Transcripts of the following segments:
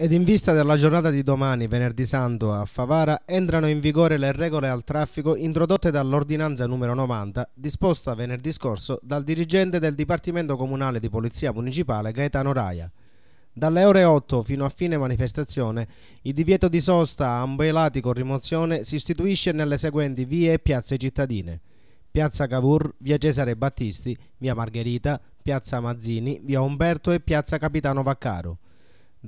Ed in vista della giornata di domani, venerdì santo, a Favara entrano in vigore le regole al traffico introdotte dall'ordinanza numero 90, disposta venerdì scorso dal dirigente del Dipartimento Comunale di Polizia Municipale Gaetano Raia. Dalle ore 8 fino a fine manifestazione, il divieto di sosta a lati con rimozione si istituisce nelle seguenti vie e piazze cittadine. Piazza Cavour, via Cesare Battisti, via Margherita, piazza Mazzini, via Umberto e piazza Capitano Vaccaro.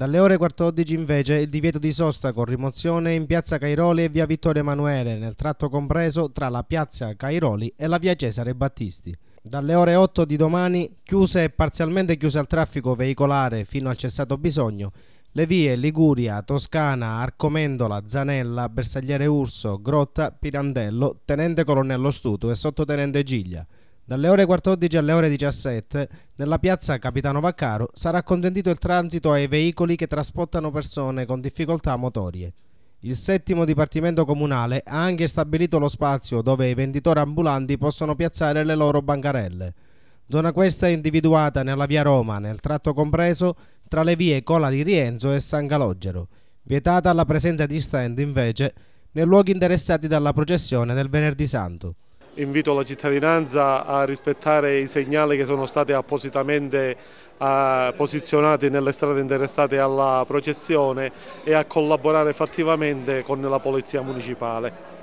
Dalle ore 14 invece il divieto di sosta con rimozione in piazza Cairoli e via Vittorio Emanuele nel tratto compreso tra la piazza Cairoli e la via Cesare Battisti. Dalle ore 8 di domani chiuse e parzialmente chiuse al traffico veicolare fino al cessato bisogno le vie Liguria, Toscana, Arcomendola, Zanella, Bersagliere Urso, Grotta, Pirandello, Tenente Colonnello Stuto e Sottotenente Giglia. Dalle ore 14 alle ore 17, nella piazza Capitano Vaccaro sarà consentito il transito ai veicoli che trasportano persone con difficoltà motorie. Il settimo dipartimento comunale ha anche stabilito lo spazio dove i venditori ambulanti possono piazzare le loro bancarelle. Zona questa è individuata nella via Roma, nel tratto compreso tra le vie Cola di Rienzo e San Calogero. Vietata la presenza di stand invece nei luoghi interessati dalla processione del Venerdì Santo invito la cittadinanza a rispettare i segnali che sono stati appositamente eh, posizionati nelle strade interessate alla processione e a collaborare fattivamente con la Polizia Municipale.